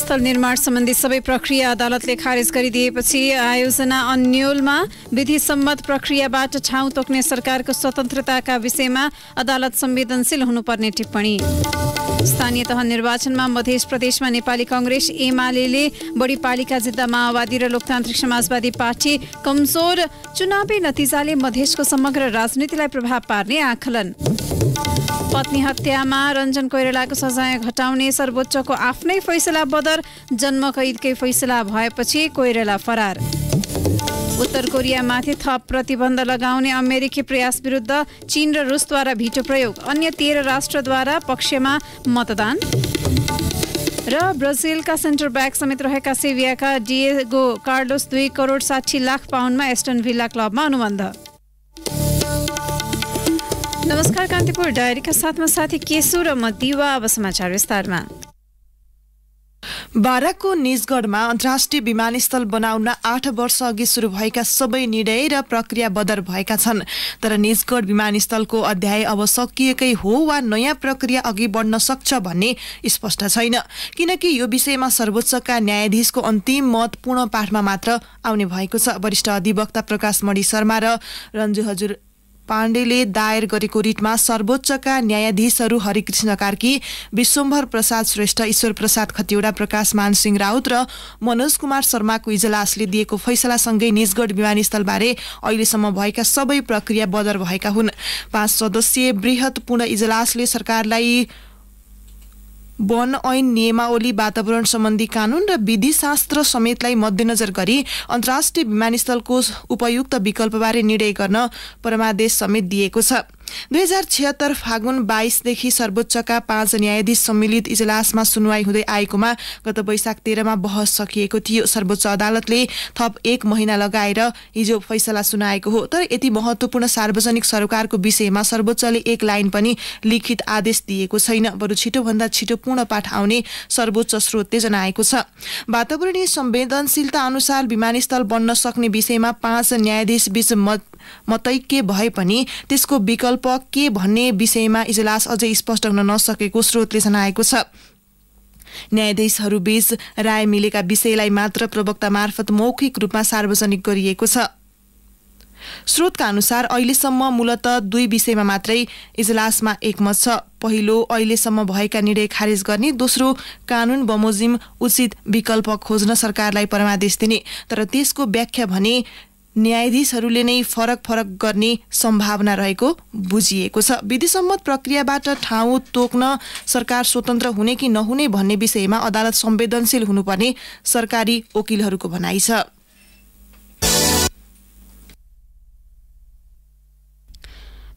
स्थल निर्माण सम्बन्धी सबै प्रक्रिया अदालतले खारेज गरिदिएपछि आयोजना अन्यलमा सम्मत प्रक्रियाबाट ठाउँ तोक्ने सरकारको स्वतन्त्रताका विषयमा अदालत संवेदनशील हुनुपर्ने टिप्पणी स्थानीय तह निर्वाचनमा मध्य प्रदेशमा नेपाली कंग्रेस एमाले बढी पालिका जित्दा माओवादी र लोकतान्त्रिक समाजवादी पार्टी कमजोर चुनावी नतिजाले मधेसको समग्र राजनीतिलाई प्रभाव पार्ने आकलन पत्नी हत्यामा रञ्जन कोइरालाको सजाय घटाउने सर्वोच्चको आफ्नै फैसला बदर जन्म कैदकै फैसला भएपछि कोइराला फरार उत्तर कोरियामाथि थप प्रतिबन्ध लगाउने अमेरिकी प्रयास विरुद्ध चीन र रुसद्वारा भिटो प्रयोग अन्य तेह्र राष्ट्रद्वारा पक्षमा मतदान र ब्राजिलका सेन्टर ब्याक समेत रहेका सेभियाका डिएगो कार्लोस दुई करोड साठी लाख पाउन्डमा एस्टन भिल्ला क्लबमा अनुबन्ध नमस्कार कान्तिपुर डायरीका साथमा साथी केशु र म दिवा अब समाचार विस्तारमा बाराकको निजगढमा अन्तर्राष्ट्रिय विमानस्थल बनाउन आठ वर्ष अघि सुरु भएका सबै निर्णय र प्रक्रिया बदर भएका छन् तर निजगढ विमानस्थलको अध्याय अब सकिएकै हो वा नयाँ प्रक्रिया अघि बढ्न सक्छ भन्ने स्पष्ट छैन किनकि यो विषयमा सर्वोच्चका न्यायाधीशको अन्तिम मत पूर्ण पाठमा मात्र आउने भएको छ वरिष्ठ अधिवक्ता प्रकाश मणि शर्मा र रन्जु हजुर पाण्डेले दायर गरेको रिटमा सर्वोच्चका न्यायाधीशहरू हरिकृष्ण कार्की विश्वम्भर प्रसाद श्रेष्ठ ईश्वर प्रसाद खतिवड़ा प्रकाश मानसिंह राउत र मनोज कुमार शर्माको इजलासले दिएको फैसलासँगै निजगढ विमानस्थलबारे अहिलेसम्म भएका सबै प्रक्रिया बदर भएका हुन् पाँच सदस्यीय वृहत पूर्ण इजलासले सरकारलाई वन ऐन नियमावली वातावरण सम्बन्धी कानून र शास्त्र समेतलाई मध्यनजर गरी अन्तर्राष्ट्रिय विमानस्थलको उपयुक्त विकल्पबारे निर्णय गर्न परमादेश समेत दिएको छ दुई हजार छिहत्तर फागुन बाइसदेखि सर्वोच्चका पाँच न्यायाधीश सम्मिलित इजलासमा सुनवाई हुँदै आएकोमा गत वैशाख तेह्रमा बहस सकिएको थियो सर्वोच्च अदालतले थप एक महिना लगाएर हिजो फैसला सुनाएको हो तर यति महत्त्वपूर्ण सार्वजनिक सरकारको विषयमा सर्वोच्चले एक लाइन पनि लिखित आदेश दिएको छैन बरु छिटोभन्दा छिटो पूर्ण पाठ आउने सर्वोच्च स्रोतले जनाएको छ वातावरणीय संवेदनशीलता अनुसार विमानस्थल बन्न सक्ने विषयमा पाँच न्यायाधीश बीच मत म के भए पनि त्यसको विकल्प के भन्ने विषयमा इजलास अझै स्पष्ट हुन नसकेको स्रोतले जनाएको छ न्यायाधीशहरूबीच राय मिलेका विषयलाई मात्र प्रवक्ता मार्फत मौखिक रूपमा सार्वजनिक गरिएको छ स्रोतका अनुसार अहिलेसम्म मूलत दुई विषयमा मात्रै इजलासमा एकमत छ पहिलो अहिलेसम्म भएका निर्णय खारेज गर्ने दोस्रो कानून बमोजिम उचित विकल्प खोज्न सरकारलाई परमादेश दिने तर त्यसको व्याख्या भने न्यायाधीशहरूले नै फरक फरक गर्ने सम्भावना रहेको बुझिएको छ विधिसम्मत प्रक्रियाबाट ठाउँ तोक्न सरकार स्वतन्त्र हुने कि नहुने भन्ने विषयमा अदालत संवेदनशील हुनुपर्ने सरकारी वकिलहरूको भनाइ छ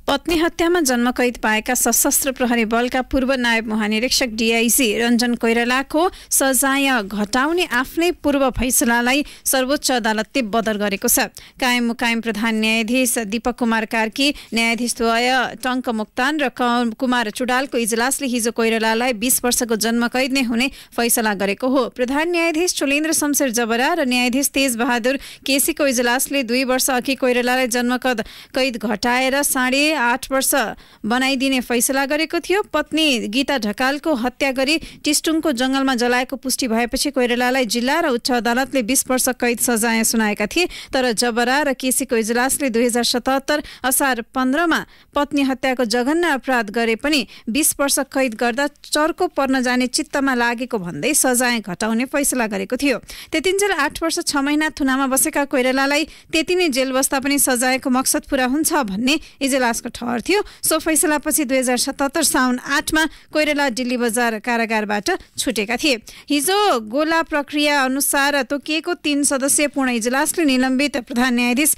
पत्नी हत्यामा जन्मकैद पाएका सशस्त्र प्रहरी बलका पूर्व नायब महानिरीक्षक डिआइसी रञ्जन कोइरालाको सजाय घटाउने आफ्नै पूर्व फैसलालाई सर्वोच्च अदालतले बदर गरेको छ कायम मुकायम प्रधान न्यायाधीश दीपक कुमार कार्की न्यायाधीशद्वय टङ्क मुक्तान र कुमार चुडालको इजलासले हिजो कोइरालालाई बिस वर्षको जन्मकैद नै हुने फैसला गरेको हो प्रधान न्यायाधीश चुलेन्द्र शमशेर जबरा र न्यायाधीश तेज बहादुर केसीको इजलासले दुई वर्ष अघि कोइरालालाई जन्म कैद घटाएर साढे आठ वर्ष बनाइदिने फैसला गरेको थियो पत्नी गीता ढकालको हत्या गरी टिस्टुङको जङ्गलमा जलाएको पुष्टि भएपछि कोइरालालाई जिल्ला र उच्च अदालतले बिस वर्ष कैद सजाय सुनाएका थिए तर जबरा र केसीको इजलासले दुई हजार सतहत्तर असार पन्ध्रमा पत्नी हत्याको जघन्य अपराध गरे पनि बिस वर्ष कैद गर्दा चर्को पर्न जाने चित्तमा लागेको भन्दै सजाय घटाउने फैसला गरेको थियो त्यतिन्जेल आठ वर्ष छ महिना थुनामा बसेका कोइरालालाई त्यति नै जेल बस्दा पनि सजायको मकसद पुरा हुन्छ भन्ने इजलास सरकारको ठहर थियो सो फैसलापछि दुई हजार सतहत्तर साउन आठमा कोइराला दिल्ली बजार कारागारबाट छुटेका थिए हिजो गोला प्रक्रिया अनुसार तोकिएको तीन सदस्यीय पूर्ण इजलासले निलम्बित प्रधान न्यायाधीश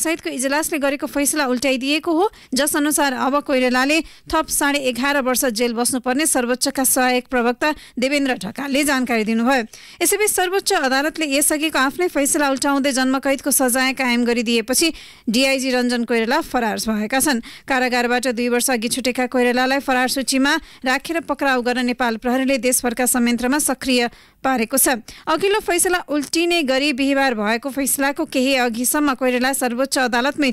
सहितको इजलासले गरेको फैसला उल्टाइदिएको हो जस अनुसार अब कोइरालाले थप साढे एघार वर्ष जेल बस्नुपर्ने सर्वोच्चका सहायक प्रवक्ता देवेन्द्र ढकालले जानकारी दिनुभयो यसैबीच सर्वोच्च अदालतले यसअघिको आफ्नै फैसला उल्टाउँदै जन्मकैदको सजाय कायम गरिदिएपछि डिआइजी रञ्जन कोइराला फरार भएका छन् कारागारबाट दुई वर्ष अघि छुटेका कोइरालालाई फरार सूचीमा राखेर पक्राउ गर्न नेपाल प्रहरीले देशभरका संयन्त्रमा सक्रिय पारेको छ अघिल्लो फैसला उल्टिने गरी बिहिबार भएको फैसलाको केही अघिसम्म कोइराला सर्वोच्च अदालतमै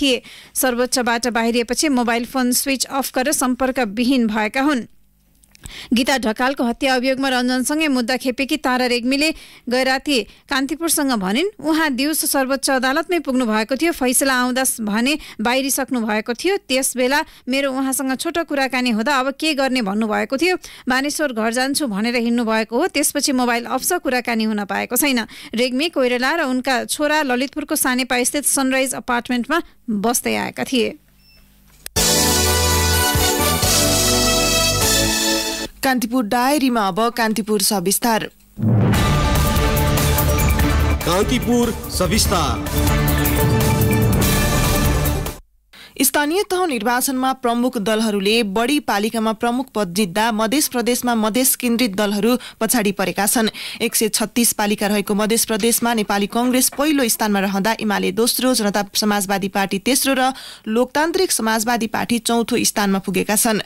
थिए सर्वोच्चबाट बाहिरिएपछि मोबाइल फोन स्विच अफ गरेर सम्पर्कविहीन भएका हुन् गीता ढकालको हत्या अभियोगमा रञ्जनसँगै मुद्दा खेपेकी तारा रेग्मीले गैराती कान्तिपुरसँग भनिन् उहाँ दिउँसो सर्वोच्च अदालतमै पुग्नु भएको थियो फैसला आउँदा भने बाहिरिसक्नु भएको थियो त्यसबेला मेरो उहाँसँग छोटो कुराकानी हुँदा अब के गर्ने भन्नुभएको थियो मानेश्वर घर जान्छु भनेर हिँड्नु भएको हो त्यसपछि मोबाइल अप्स कुराकानी हुन पाएको छैन रेग्मी कोइराला र उनका छोरा ललितपुरको सानेपा सनराइज अपार्टमेन्टमा बस्दै आएका थिए कान्तिपुर डायरीमा अब कान्तिपुर सविस्तार कान्तिपुर सविस्तार स्थानीय तह निर्वाचनमा प्रमुख दलहरूले बढी पालिकामा प्रमुख पद जित्दा मधेस प्रदेशमा मधेस केन्द्रित दलहरू पछाडि परेका छन् एक सय छत्तीस पालिका रहेको मधेस प्रदेशमा नेपाली कंग्रेस पहिलो स्थानमा रहँदा एमाले दोस्रो जनता समाजवादी पार्टी तेस्रो र लोकतान्त्रिक समाजवादी पार्टी चौथो स्थानमा पुगेका छन्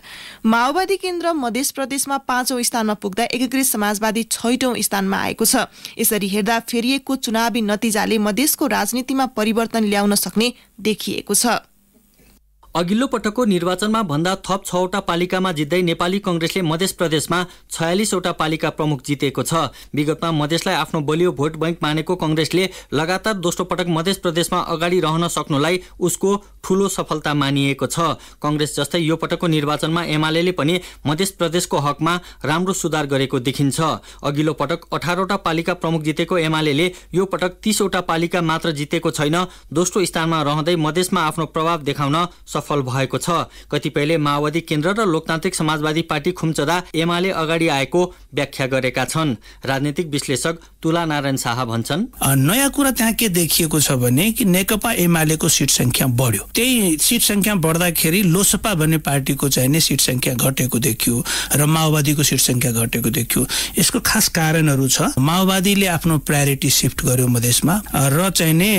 माओवादी केन्द्र मधेस प्रदेशमा पाँचौं स्थानमा पुग्दा एकीकृत समाजवादी छैटौं स्थानमा आएको छ यसरी हेर्दा फेरिएको चुनावी नतिजाले मधेसको राजनीतिमा परिवर्तन ल्याउन सक्ने देखिएको छ अघिल्लो पटकको निर्वाचनमा भन्दा थप छवटा पालिकामा जित्दै नेपाली कङ्ग्रेसले मध्य प्रदेशमा छयालिसवटा पालिका प्रमुख जितेको छ विगतमा मधेसलाई आफ्नो बलियो भोट बैङ्क मानेको कङ्ग्रेसले लगातार दोस्रो पटक मधेस प्रदेशमा अगाडि रहन सक्नुलाई उसको ठूलो सफलता मानिएको छ कङ्ग्रेस जस्तै यो पटकको निर्वाचनमा एमाले पनि मध्य प्रदेशको हकमा राम्रो सुधार गरेको देखिन्छ अघिल्लो पटक अठारवटा पालिका प्रमुख जितेको एमाले यो पटक तीसवटा पालिका मात्र जितेको छैन दोस्रो स्थानमा रहँदै मधेसमा आफ्नो प्रभाव देखाउन सफल सफल भएको छ कतिपयले माओवादी केन्द्र र लोकतान्त्रिक समाजवादी पार्टी खुम्चदा एमाले अगाडि आएको व्याख्या गरेका छन् राजनीतिक विश्लेषक तुला नारायण शाह भन्छन् नयाँ कुरा त्यहाँ के देखिएको छ भने कि नेकपा एमालेको सिट संख्या बढ्यो त्यही सिट संख्या बढ्दाखेरि लोसपा भन्ने पार्टीको चाहिने सिट संख्या घटेको देखियो र माओवादीको सिट संख्या घटेको देखियो यसको खास कारणहरू छ माओवादीले आफ्नो प्रायोरिटी सिफ्ट गर्यो मधेसमा र चाहिने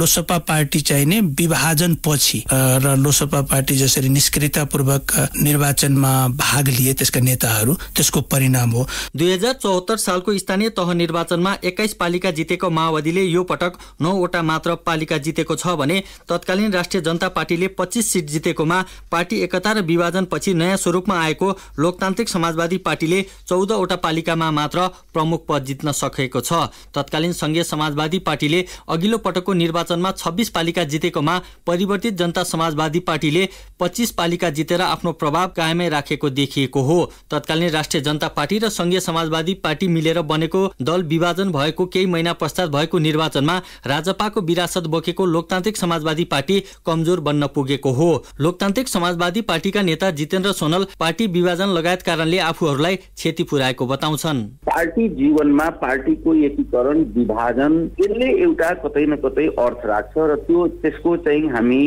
लोसपा पार्टी चाहिने विभाजन पछि र लोसपा पार्टी जसरी निष्क्रियतापूर्वक निर्वाचनमा भाग लिए त्यसका नेताहरू त्यसको परिणाम हो दुई हजार चौहत्तर सालको स्थानीय तह निर्वाचनमा एक्काइस पालिका जितेको माओवादीले यो पटक नौवटा मात्र पालिका जितेको छ भने तत्कालीन राष्ट्रिय जनता पार्टीले पच्चिस सिट जितेकोमा पार्टी एकता र विभाजनपछि नयाँ स्वरूपमा आएको लोकतान्त्रिक समाजवादी पार्टीले चौधवटा पालिकामा मात्र प्रमुख पद जित्न सकेको छ तत्कालीन सङ्घीय समाजवादी पार्टीले अघिल्लो पटकको निर्वाचनमा छब्बिस पालिका जितेकोमा परिवर्तित जनता समाजवादी पार्टीले पच्चिस पालिका जितेर आफ्नो प्रभाव कायमै राखेको देखिएको हो तत्कालीन राष्ट्रिय जनता पार्टी र संघीय समाजवादी पार्टी मिलेर बनेको दल विभाजन भएको केही महिना पश्चात भएको निर्वाचनमा राजपाको विरासत बोकेको लोकतान्त्रिक समाजवादी पार्टी कमजोर बन्न पुगेको हो लोकतान्त्रिक समाजवादी पार्टीका नेता जितेन्द्र सोनल पार्टी विभाजन लगायत कारणले आफूहरूलाई क्षति पुर्याएको बताउँछन् पार्टी जीवनमा पार्टीको एकीकरण विभाजन यसले एउटा कतै न कतै अर्थ राख्छ र त्यो त्यसको चाहिँ हामी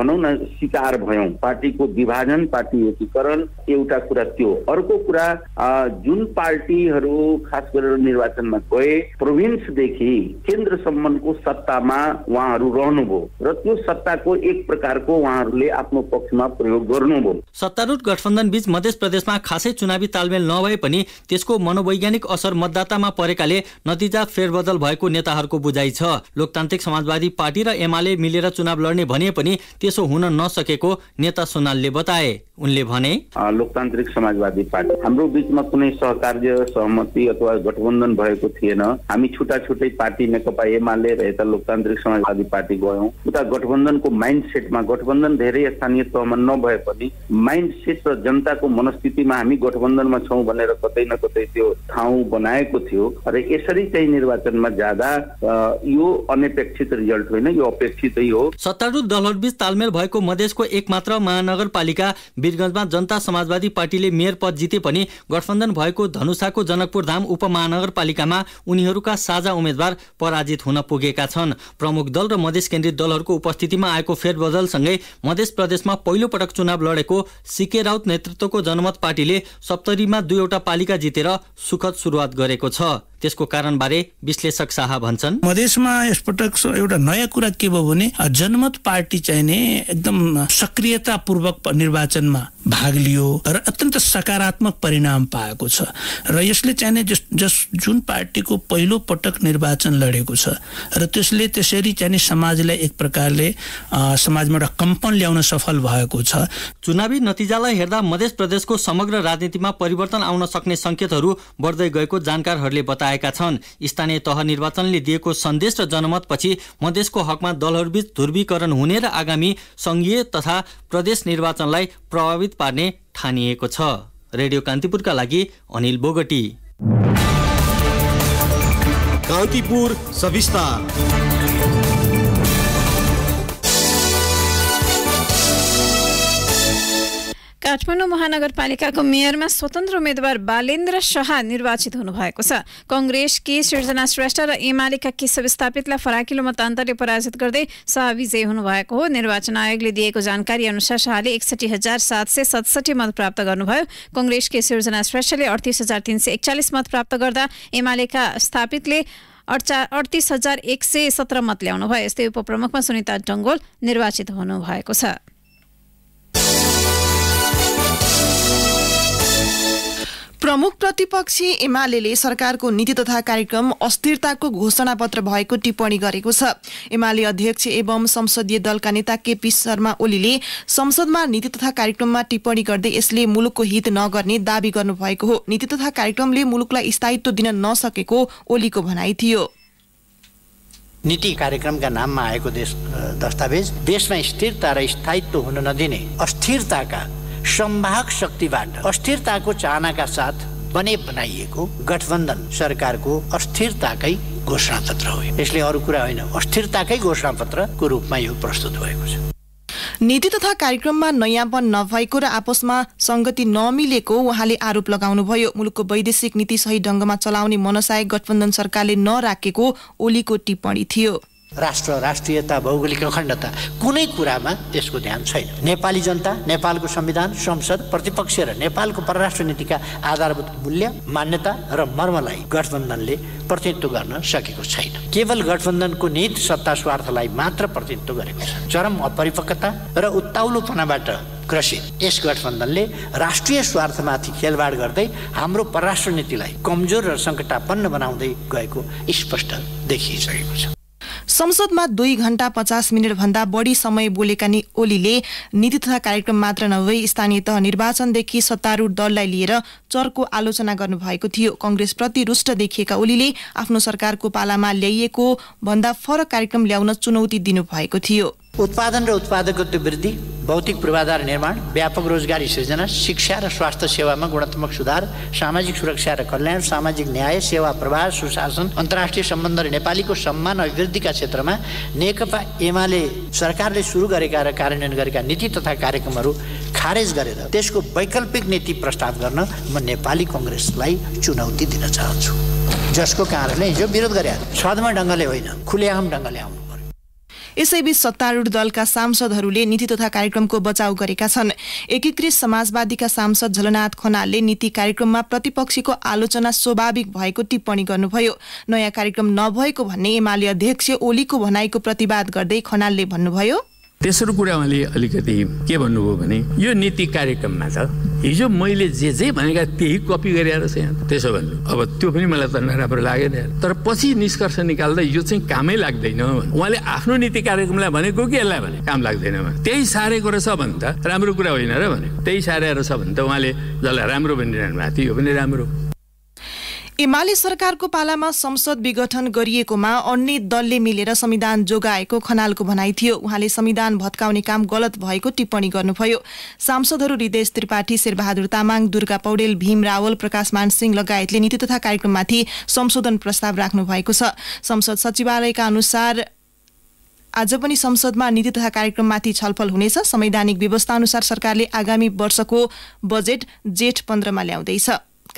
भनौँ न शिकार भयौँ पार्टीको विभाजन पार्टी एकीकरण एउटा कुरा त्यो अर्को कुरा जो जुन पार्टीहरू खास गरेर निर्वाचनमा गए प्रोभिन्सदेखि केन्द्रसम्मको सत्तामा उहाँहरू रहनुभयो र त्यो सत्ताको एक प्रकारको उहाँहरूले आफ्नो पक्षमा प्रयोग गर्नुभयो सत्तारूढ गठबन्धन बीच मध्य प्रदेशमा खासै चुनावी तालमेल नभए पनि त्यसको मनोवैज्ञानिक असर मतदातामा परेकाले नतिजा फेरबदल भएको नेताहरूको बुझाइ छ लोकतान्त्रिक समाजवादी पार्टी र एमाले मिलेर चुनाव लड्ने भने पनि त्यसो हुन नसकेको नेता सोनालले बताए उनले भने लोकतान्त्रिक समाजवादी पार्टी हाम्रो बिचमा कुनै सहकार्य सहमति अथवा गठबन्धन भएको थिएन हामी छुट्टा छुट्टै पार्टी नेकपा एमाले र यता लोकतान्त्रिक समाजवादी पार्टी गयौँ उता गठबन्धनको माइन्ड सेटमा गठबन्धन धेरै स्थानीय तहमा नभए पनि माइन्ड सेट र जनताको मनस्थितिमा हामी गठबन्धनमा छौँ भनेर कतै न कतै त्यो ठाउँ बनाएको थियो र यसरी चाहिँ निर्वाचनमा जाँदा यो अनपेक्षित रिजल्ट होइन यो अपेक्षितै हो सत्तारूढ दलहरू बिच तालमेल भएको मधेसको एकमात्र महानगरपालिका वीरगंजमा जनता समाजवादी पार्टीले मेयर पद जिते पनि गठबन्धन भएको धनुषाको जनकपुरधाम उपमहानगरपालिकामा उनीहरूका साझा उम्मेद्वार पराजित हुन पुगेका छन् प्रमुख दल र मधेस केन्द्रित दलहरूको उपस्थितिमा आएको फेरबदलसँगै मधेस प्रदेशमा पहिलो पटक चुनाव लडेको सिके राउत नेतृत्वको जनमत पार्टीले सप्तरीमा दुईवटा पालिका जितेर सुखद सुरुवात गरेको छ त्यसको कारण बारे विश्लेषक शाह भन्छन् मधेसमा यसपटक एउटा नयाँ कुरा के भयो भने जनमत पार्टी चाहिने एकदम सक्रियतापूर्वक निर्वाचनमा भाग लियो र अत्यन्त सकारात्मक परिणाम पाएको छ र यसले चाहिने जस जस जुन पार्टीको पहिलो पटक निर्वाचन लडेको छ र त्यसले त्यसरी चाहिने समाजलाई एक प्रकारले समाजमा एउटा कम्पन ल्याउन सफल भएको छ चुनावी नतिजालाई हेर्दा मधेस प्रदेशको समग्र राजनीतिमा परिवर्तन आउन सक्ने सङ्केतहरू बढ्दै गएको जानकारहरूले बताए बताएका छन् स्थानीय तह निर्वाचनले दिएको सन्देश र जनमतपछि मधेसको हकमा दलहरूबीच ध्रुवीकरण हुने र आगामी सङ्घीय तथा प्रदेश निर्वाचनलाई प्रभावित पार्ने ठानिएको छ रेडियो कान्तिपुरका लागि अनिल बोगटी कान्तिपुर सविस्तार काठमाडौँ महानगरपालिकाको मेयरमा स्वतन्त्र उम्मेद्वार बालेन्द्र शाह निर्वाचित हुनुभएको छ कंग्रेस के सृजना श्रेष्ठ र एमालेका केशव स्थापितलाई फराकिलो मतान्तरले पराजित गर्दै शाह विजयी हुनुभएको हो निर्वाचन आयोगले दिएको जानकारी अनुसार शाहले एकसठी हजार सात सय सतसठी मत प्राप्त गर्नुभयो के सृजना श्रेष्ठले अडतिस हजार तिन सय एकचालिस मत प्राप्त गर्दा एमालेका स्थापितले अडचा अडतिस हजार एक सय सत्र मत ल्याउनुभयो यस्तै उपप्रमुखमा सुनिता डङ्गोल निर्वाचित हुनुभएको छ प्रमुख प्रतिपक्षी एमाले सरकारको नीति तथा कार्यक्रम अस्थिरताको घोषणा पत्र भएको टिप्पणी गरेको छ एमाले अध्यक्ष एवं संसदीय दलका नेता केपी शर्मा ओलीले संसदमा नीति तथा कार्यक्रममा टिप्पणी गर्दै यसले मुलुकको हित नगर्ने दावी भएको हो नीति तथा कार्यक्रमले मुलुकलाई स्थायित्व दिन नसकेको ओलीको भनाइ थियो नीति कार्यक्रमका नाममा आएको देश दस्तावेज देशमा स्थिरता र स्थायित्व हुन नदिने अस्थिरताका सम्भाग शक्तिबाट अस्थिरताको चाहनाका साथ बने बनाइएको गठबन्धन सरकारको अस्थिरताकै घोषणा पत्र हो यसले अरू कुरा होइन अस्थिरताकै घोषणा पत्रको रूपमा यो प्रस्तुत भएको छ नीति तथा कार्यक्रममा नयाँपन नभएको र आपसमा सङ्गति नमिलेको उहाँले आरोप लगाउनुभयो मुलुकको वैदेशिक नीति सही ढङ्गमा चलाउने मनसाय गठबन्धन सरकारले नराखेको ओलीको टिप्पणी थियो राष्ट्र राष्ट्रियता भौगोलिक अखण्डता कुनै कुरामा यसको ध्यान छैन नेपाली जनता नेपालको संविधान संसद प्रतिपक्ष र नेपालको परराष्ट्र नीतिका आधारभूत मूल्य मान्यता र मर्मलाई गठबन्धनले प्रतिनिधित्व गर्न सकेको छैन केवल गठबन्धनको नीत सत्ता स्वार्थलाई मात्र प्रतिनिधित्व गरेको छ चरम अपरिपक्वता र उत्ताउलोपनाबाट ग्रसित यस गठबन्धनले राष्ट्रिय स्वार्थमाथि खेलवाड गर्दै हाम्रो परराष्ट्र नीतिलाई कमजोर र सङ्कटापन्न बनाउँदै गएको स्पष्ट देखिसकेको छ संसदमा दुई घण्टा पचास मिनटभन्दा बढी समय बोलेका नि ओलीले नीति तथा कार्यक्रम मात्र नभई स्थानीय तह निर्वाचनदेखि सत्तारूढ दललाई लिएर चर्को आलोचना गर्नुभएको थियो कङ्ग्रेसप्रति रुष्ट देखिएका ओलीले आफ्नो सरकारको पालामा ल्याइएको भन्दा फरक कार्यक्रम ल्याउन चुनौती दिनुभएको थियो उत्पादन र उत्पादकत्व वृद्धि भौतिक पूर्वाधार निर्माण व्यापक रोजगारी सृजना शिक्षा र स्वास्थ्य सेवामा गुणात्मक सुधार सामाजिक सुरक्षा र कल्याण सामाजिक न्याय सेवा प्रवाह सुशासन अन्तर्राष्ट्रिय सम्बन्ध र नेपालीको सम्मान अभिवृद्धिका क्षेत्रमा नेकपा एमाले सरकारले सुरु गरेका र कार्यान्वयन गरेका नीति तथा कार्यक्रमहरू खारेज गरेर त्यसको वैकल्पिक नीति प्रस्ताव गर्न म नेपाली कङ्ग्रेसलाई चुनौती दिन चाहन्छु जसको कारणले हिजो विरोध गरे छदमा ढङ्गले होइन खुलेआम ढङ्गले आउनु यसैबीच सत्तारूढ़ दलका सांसदहरूले नीति तथा कार्यक्रमको बचाउ गरेका छन् एकीकृत समाजवादीका सांसद झलनाथ खनालले नीति कार्यक्रममा प्रतिपक्षीको आलोचना स्वाभाविक भएको टिप्पणी गर्नुभयो नयाँ कार्यक्रम नभएको भन्ने एमाले अध्यक्ष ओलीको भनाइको प्रतिवाद गर्दै खनालले भन्नुभयो तेस्रो कुरा उहाँले अलिकति के भन्नुभयो भने यो नीति कार्यक्रममा त हिजो मैले जे जे भनेका त्यही कपी गरेर यहाँ त्यसो भन्नु अब त्यो पनि मलाई त नराम्रो लागेन तर पछि निष्कर्ष निकाल्दा यो चाहिँ कामै लाग्दैन उहाँले आफ्नो नीति कार्यक्रमलाई भनेको कि यसलाई भने काम लाग्दैन भने त्यही सारेको रहेछ भने त राम्रो कुरा होइन र भने त्यही सारेको रहेछ भने त उहाँले जसलाई राम्रो भनिरहनु भएको थियो यो पनि राम्रो एमाले सरकारको पालामा संसद विघटन गरिएकोमा अन्य दलले मिलेर संविधान जोगाएको खनालको भनाइ थियो उहाँले संविधान भत्काउने काम गलत भएको टिप्पणी गर्नुभयो सांसदहरू हृदय त्रिपाठी शेरबहादुर तामाङ दुर्गा पौडेल भीम रावल प्रकाश मानसिंह लगायतले नीति तथा कार्यक्रममाथि संशोधन प्रस्ताव राख्नु भएको छ संसद सचिवालयका अनुसार आज पनि संसदमा नीति तथा कार्यक्रममाथि छलफल हुनेछ संवैधानिक व्यवस्था अनुसार सरकारले आगामी वर्षको बजेट जेठ पन्ध्रमा ल्याउँदैछ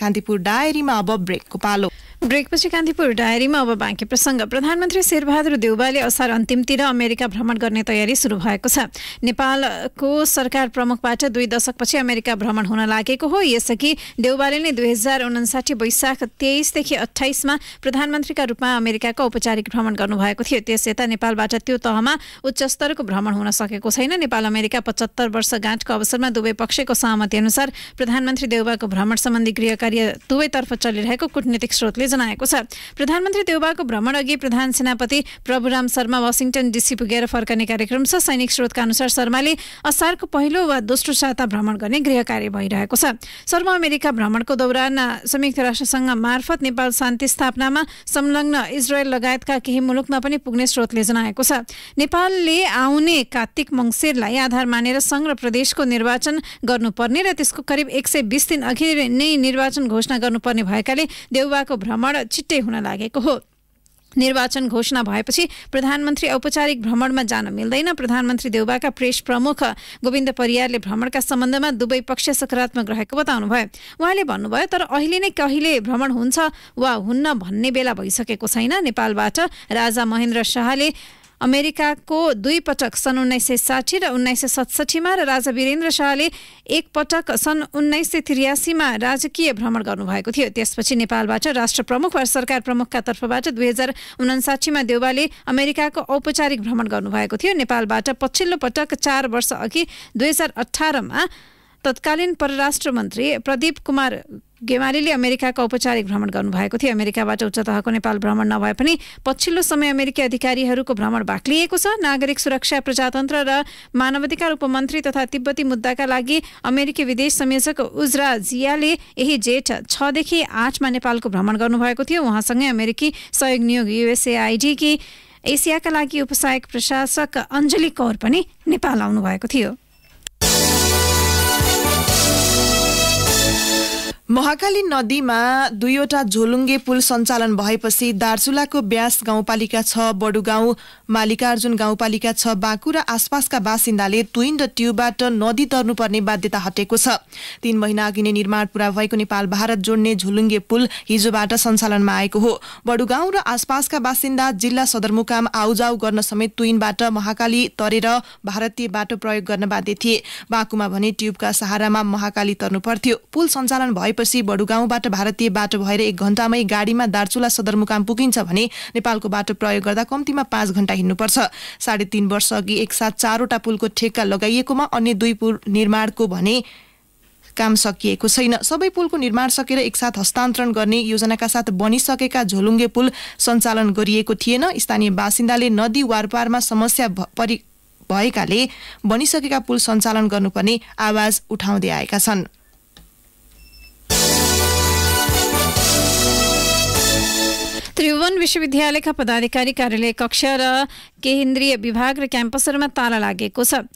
कान्तिपुर डायरीमा अब ब्रेकको पालो ब्रेकपछि कान्तिपुर डायरीमा अब बाँकी प्रसङ्ग प्रधानमन्त्री शेरबहादुर देउबाले असार अन्तिमतिर अमेरिका भ्रमण गर्ने तयारी सुरु भएको छ नेपालको सरकार प्रमुखबाट दुई दशकपछि अमेरिका भ्रमण हुन लागेको हो यसअघि देउबाले नै दुई हजार उनासाठी वैशाख तेइसदेखि अठाइसमा प्रधानमन्त्रीका रूपमा अमेरिकाको औपचारिक भ्रमण गर्नुभएको थियो त्यस यता नेपालबाट त्यो तहमा उच्च स्तरको भ्रमण हुन सकेको छैन नेपाल अमेरिका पचहत्तर वर्ष गाँठको अवसरमा दुवै पक्षको सहमति अनुसार प्रधानमन्त्री देउबाको भ्रमण सम्बन्धी गृह कार्य दुवैतर्फ चलिरहेको कुटनीतिक स्रोतले सूत्रले जनाएको छ प्रधानमन्त्री देउबाको भ्रमण अघि प्रधान सेनापति प्रभुराम शर्मा वासिङटन डिसी पुगेर फर्कने कार्यक्रम छ सैनिक स्रोतका अनुसार शर्माले असारको पहिलो वा दोस्रो साता भ्रमण गर्ने गृह कार्य भइरहेको छ शर्मा अमेरिका भ्रमणको दौरान संयुक्त राष्ट्रसँग मार्फत नेपाल शान्ति स्थापनामा संलग्न इजरायल लगायतका केही मुलुकमा पनि पुग्ने स्रोतले जनाएको छ नेपालले आउने कार्तिक मङ्सिरलाई आधार मानेर सङ्घ र प्रदेशको निर्वाचन गर्नुपर्ने र त्यसको करिब एक सय बिस दिन अघि नै निर्वाचन घोषणा गर्नुपर्ने भएकाले देउबाको भ्रमण भ्रमण छिट्टै हुन लागेको हो निर्वाचन घोषणा भएपछि प्रधानमन्त्री औपचारिक भ्रमणमा जान मिल्दैन प्रधानमन्त्री देउबाका प्रेस प्रमुख गोविन्द परियारले भ्रमणका सम्बन्धमा दुवै पक्ष सकारात्मक रहेको बताउनुभयो उहाँले भन्नुभयो तर अहिले नै कहिले भ्रमण हुन्छ वा हुन्न भन्ने बेला भइसकेको छैन नेपालबाट राजा महेन्द्र शाहले अमेरिकाको दुई पटक सन् उन्नाइस सय साठी र उन्नाइस सय सतसठीमा र राजा वीरेन्द्र शाहले एक पटक सन् उन्नाइस सय त्रियासीमा राजकीय भ्रमण गर्नुभएको थियो त्यसपछि नेपालबाट राष्ट्र प्रमुख वा सरकार प्रमुखका तर्फबाट दुई हजार उनासाठीमा देउवाले अमेरिकाको औपचारिक भ्रमण गर्नुभएको थियो नेपालबाट पछिल्लो पटक चार वर्ष अघि दुई हजार अठारमा तत्कालीन परराष्ट्र मन्त्री प्रदीप कुमार गेमालीले अमेरिकाको औपचारिक भ्रमण गर्नुभएको थियो अमेरिकाबाट उच्च तहको नेपाल भ्रमण नभए पनि पछिल्लो समय अमेरिकी अधिकारीहरूको भ्रमण बाक्लिएको छ नागरिक सुरक्षा प्रजातन्त्र र मानवाधिकार उपमन्त्री तथा तिब्बती मुद्दाका लागि अमेरिकी विदेश संयोजक उज्रा जियाले यही जेठ छदेखि आठमा नेपालको भ्रमण गर्नुभएको थियो उहाँसँगै अमेरिकी सहयोग नियोग कि एसियाका लागि उपसहायक प्रशासक अञ्जली कौर पनि नेपाल आउनुभएको थियो महाकाली नदीमा दुईवटा झोलुङ्गे पुल सञ्चालन भएपछि दार्चुलाको ब्यास गाउँपालिका छ बडुगाउँ मालिकार्जुन गाउँपालिका छ बाँकु र आसपासका बासिन्दाले तुइन र ट्युबबाट नदी तर्नुपर्ने बाध्यता हटेको छ तीन महिना अघि नै निर्माण पूरा भएको नेपाल भारत जोड्ने झोलुङ्गे पुल हिजोबाट सञ्चालनमा आएको हो बडुगाउँ र आसपासका बासिन्दा जिल्ला सदरमुकाम आउजाउ गर्न समेत तुइनबाट महाकाली तरेर भारतीय बाटो प्रयोग गर्न बाध्य थिए बाँकुमा भने ट्युबका सहारामा महाकाली तर्नु पुल सञ्चालन भएपछि बडु बडुगाउँबाट भारतीय बाटो भएर एक घण्टामै गाडीमा दार्चुला सदरमुकाम पुगिन्छ भने नेपालको बाटो प्रयोग गर्दा कम्तीमा पाँच घण्टा हिँड्नुपर्छ साढे तीन वर्ष अघि एकसाथ चारवटा पुलको ठेक्का लगाइएकोमा अन्य दुई पुल निर्माणको भने काम सकिएको छैन सबै पुलको निर्माण सकेर एकसाथ हस्तान्तरण गर्ने योजनाका साथ बनिसकेका झोलुङ्गे पुल सञ्चालन गरिएको थिएन स्थानीय बासिन्दाले नदी वारपारमा समस्या परि भएकाले बनिसकेका पुल सञ्चालन गर्नुपर्ने आवाज उठाउँदै आएका छन् त्रिभुवन विश्वविद्यालयका पदाधिकारी कार्यालय कक्ष र केन्द्रीय विभाग र क्याम्पसहरूमा ताला लागेको छ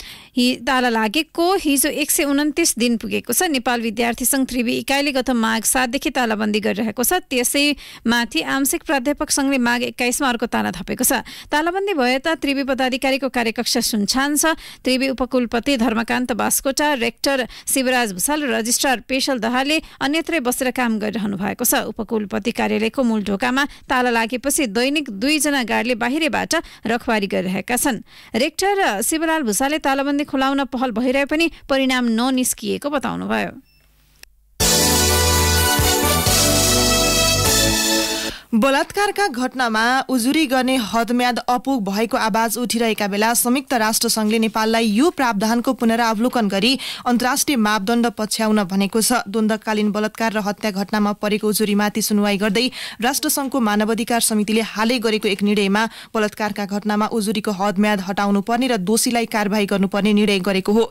ताला लागेको हिजो एक सय उन्तिस दिन पुगेको छ नेपाल विद्यार्थी संघ त्रिवी इकाइले गत माघ सातदेखि तालाबन्दी गरिरहेको छ त्यसैमाथि आंशिक प्राध्यापक संघले माघ एक्काइसमा अर्को ताला थपेको छ तालाबन्दी भए त त्रिवी पदाधिकारीको कार्यकक्ष सुनछान छ त्रिवी उपकुलपति धर्मकान्त बास्कोटा रेक्टर शिवराज भूषाल रजिस्ट्रार पेशल दहाले अन्यत्रै बसेर काम गरिरहनु भएको छ उपकुलपति कार्यालयको मूल ढोकामा ताला लागेपछि दैनिक दुईजना गार्डले बाहिरबाट रखवारी गरिरहेका छन् रेक्टर र शिवलाल भूषाले तालाबन्दी खुलाउन पहल भइरहे पनि परिणाम ननिस्किएको बताउनुभयो बलात्कारका घटनामा उजुरी गर्ने हदम्याद अपुग भएको आवाज उठिरहेका बेला संयुक्त राष्ट्र संघले नेपाललाई यो प्रावधानको पुनरावलोकन गरी अन्तर्राष्ट्रिय मापदण्ड पछ्याउन भनेको छ द्वन्द्वकालीन बलात्कार र हत्या घटनामा परेको उजुरीमाथि सुनवाई गर्दै राष्ट्रसंघको मानवाधिकार समितिले हालै गरेको एक निर्णयमा बलात्कारका घटनामा उजुरीको हदम्याद हटाउनु पर्ने र दोषीलाई कार्यवाही गर्नुपर्ने निर्णय गरेको हो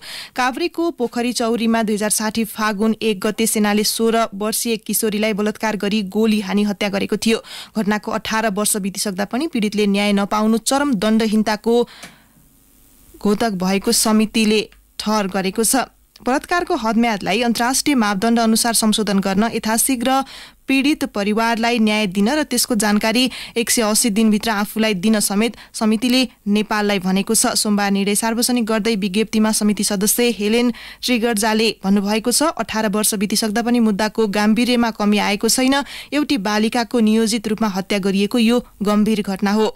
काभ्रेको पोखरी चौरीमा दुई हजार साठी फागुन एक गते सेनाले सोह्र वर्षीय किशोरीलाई बलात्कार गरी गोली हानी हत्या गरेको थियो घटनाको अठार वर्ष बितिसक्दा पनि पीडितले न्याय नपाउनु चरम दण्डहीनताको घोतक भएको समितिले ठहर गरेको छ बलात्कारको हदम्यादलाई अन्तर्राष्ट्रिय मापदण्ड अनुसार संशोधन गर्न यथाशीघ्र पीडित परिवारलाई न्याय दिन र त्यसको जानकारी एक सय अस्सी दिनभित्र आफूलाई दिन समेत समितिले नेपाललाई भनेको छ सोमबार निर्णय सार्वजनिक गर्दै विज्ञप्तिमा समिति सदस्य हेलेन ट्रिगर्जाले भन्नुभएको छ अठार वर्ष बितिसक्दा पनि मुद्दाको गाम्भीर्यमा कमी आएको छैन एउटी बालिकाको नियोजित रूपमा हत्या गरिएको यो गम्भीर घटना हो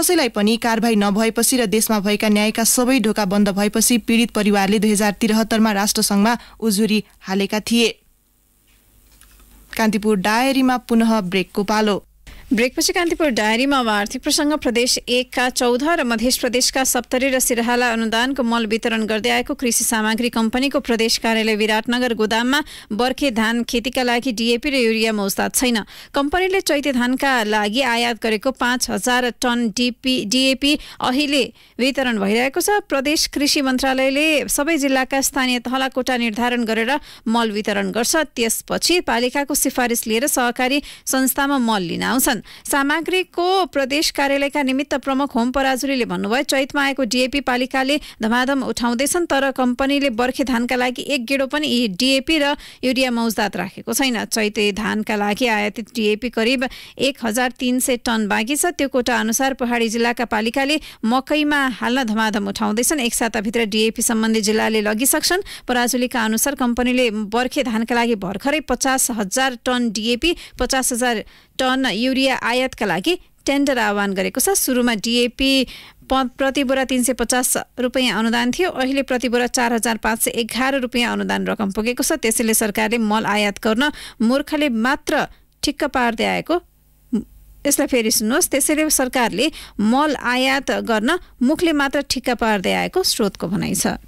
कसैलाई पनि कारवाही नभएपछि र देशमा भएका न्यायका सबै ढोका बन्द भएपछि पीडित परिवारले दुई हजार त्रिहत्तरमा राष्ट्रसङ्घमा उजुरी हालेका थिए कान्तिपुर डायरीमा पुनः ब्रेकको पालो ब्रेकपछि कान्तिपुर डायरीमा अब आर्थिक प्रसङ्ग प्रदेश एकका चौध र मध्य प्रदेशका सप्तरी र सिरहाला अनुदानको मल वितरण गर्दै आएको कृषि सामग्री कम्पनीको प्रदेश कार्यालय विराटनगर गोदाममा बर्खे धान खेतीका लागि डिएपी र युरिया मौस्ता छैन कम्पनीले चैते धानका लागि आयात गरेको पाँच हजार टन डिपी डिएपी अहिले वितरण भइरहेको छ प्रदेश कृषि मन्त्रालयले सबै जिल्लाका स्थानीय तहला कोटा निर्धारण गरेर मल वितरण गर्छ त्यसपछि पालिकाको सिफारिस लिएर सहकारी संस्थामा मल लिन आउँछन् छन् सामग्रीको प्रदेश कार्यालयका निमित्त प्रमुख होम पराजुलीले भन्नुभयो चैतमा आएको डिएपी पालिकाले धमाधम उठाउँदैछन् तर कम्पनीले बर्खे धानका लागि एक गेडो पनि यी डिएपी र युरिया मौजात राखेको छैन चैते धानका लागि आयातित डिएपी करिब एक हजार तिन सय टन बाँकी छ त्यो कोटा अनुसार पहाडी जिल्लाका पालिकाले मकैमा हाल्न धमाधम उठाउँदैछन् एक साताभित्र डिएपी सम्बन्धी जिल्लाले लगिसक्छन् पराजुलीका अनुसार कम्पनीले बर्खे धानका लागि भर्खरै पचास हजार टन डिएपी पचास हजार टन युरिया आयातका लागि टेन्डर आह्वान गरेको छ सुरुमा डिएपी प्रति बोरा तिन सय पचास रुपियाँ अनुदान थियो अहिले प्रति बोरा चार हजार पाँच सय एघार रुपियाँ अनुदान रकम पुगेको छ त्यसैले सरकारले मल आयात गर्न मूर्खले मात्र ठिक्क पार्दै आएको यसलाई फेरि सुन्नुहोस् त्यसैले सरकारले मल आयात गर्न मुखले मात्र ठिक्क पार्दै आएको स्रोतको भनाइ छ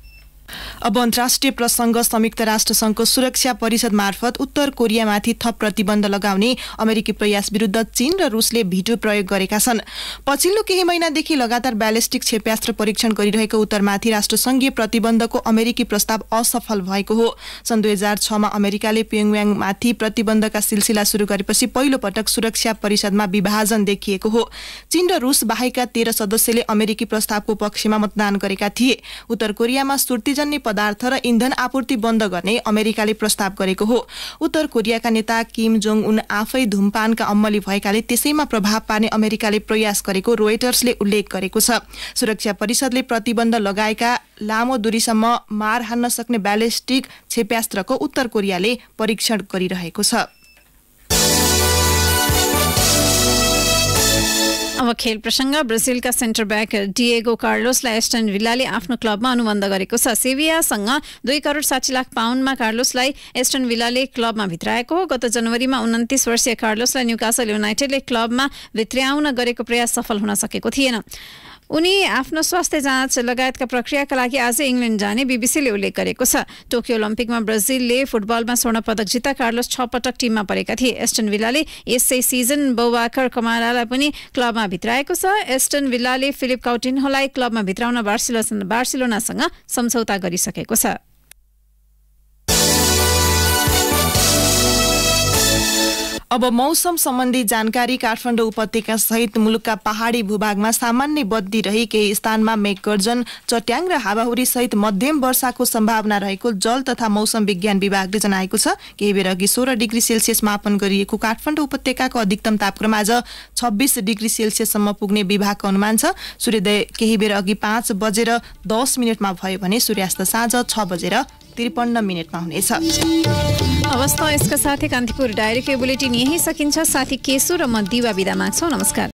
अब अन्तर्राष्ट्रिय प्रसङ्ग संयुक्त राष्ट्रसङ्घको सुरक्षा परिषद मार्फत उत्तर कोरियामाथि थप प्रतिबन्ध लगाउने अमेरिकी प्रयास विरुद्ध चीन र रुसले भिटो प्रयोग गरेका छन् पछिल्लो केही महिनादेखि लगातार ब्यालेस्टिक क्षेप्यास्त्र परीक्षण गरिरहेको उत्तरमाथि राष्ट्रसङ्घीय प्रतिबन्धको अमेरिकी प्रस्ताव असफल भएको हो सन् दुई हजार छमा अमेरिकाले प्योङयाङमाथि प्रतिबन्धका सिलसिला सुरु गरेपछि पहिलो पटक सुरक्षा परिषदमा विभाजन देखिएको हो चीन र रुस बाहेकका तेह्र सदस्यले अमेरिकी प्रस्तावको पक्षमा मतदान गरेका थिए उत्तर कोरियामा सुर्तिजा आगजन्य पदार्थ र इन्धन आपूर्ति बन्द गर्ने अमेरिकाले प्रस्ताव गरेको हो उत्तर कोरियाका नेता किम जोङ उन आफै धुमपानका अम्मली भएकाले त्यसैमा प्रभाव पार्ने अमेरिकाले प्रयास गरेको रोयटर्सले उल्लेख गरेको छ सुरक्षा परिषदले प्रतिबन्ध लगाएका लामो दूरीसम्म मार हान्न सक्ने ब्यालेस्टिक क्षेप्यास्त्रको उत्तर कोरियाले परीक्षण गरिरहेको छ अब खेल प्रसङ्ग ब्राजिलका सेन्टर ब्याक डिएगो कार्लोसलाई एस्टन भिल्लाले आफ्नो क्लबमा अनुबन्ध गरेको छ सेभियासँग दुई करोड साठी लाख पाउन्डमा कार्लोसलाई एस्टन भिल्लाले क्लबमा भित्राएको हो गत जनवरीमा उन्तिस वर्षीय कार्लोसलाई न्युकासल युनाइटेडले क्लबमा भित्र्याउन गरेको प्रयास सफल हुन सकेको थिएन उनी आफ्नो स्वास्थ्य जाँच लगायतका प्रक्रियाका लागि आज इङ्ल्यान्ड जाने बिबिसीले उल्लेख गरेको छ टोकियो ओलम्पिकमा ब्राजिलले फुटबलमा स्वर्ण पदक जित्दा कार्लोस छ पटक टिममा परेका थिए एस्टन विल्लाले यसै सिजन बौवाकर कमारालाई पनि क्लबमा भित्राएको छ एस्टन विल्लाले फिलिप काउटिनहोलाई क्लबमा भित्राउन बार्सिलोनासँग सम्झौता गरिसकेको छ अब मौसम सम्बन्धी जानकारी काठमाडौँ उपत्यका सहित मुलुकका पहाड़ी भूभागमा सामान्य बद्दी रही केही स्थानमा मेघगर्जन चट्याङ र हावाहुरी सहित मध्यम वर्षाको सम्भावना रहेको जल तथा मौसम विज्ञान विभागले जनाएको छ केही बेर अघि सोह्र डिग्री सेल्सियस मापन गरिएको काठमाडौँ उपत्यकाको अधिकतम तापक्रम आज छब्बिस डिग्री सेल्सियससम्म पुग्ने विभागको अनुमान छ सूर्योदय केही बेर अघि पाँच बजेर दस मिनटमा भयो भने सूर्यास्त साँझ छ बजेर त्रिपन्न मिनटमा हुनेछ अवस्था यसका साथै कान्तिपुर डायरीको बुलेटिन यही सकिन्छ साथी केशु र म दिवा बिदा माग्छौँ नमस्कार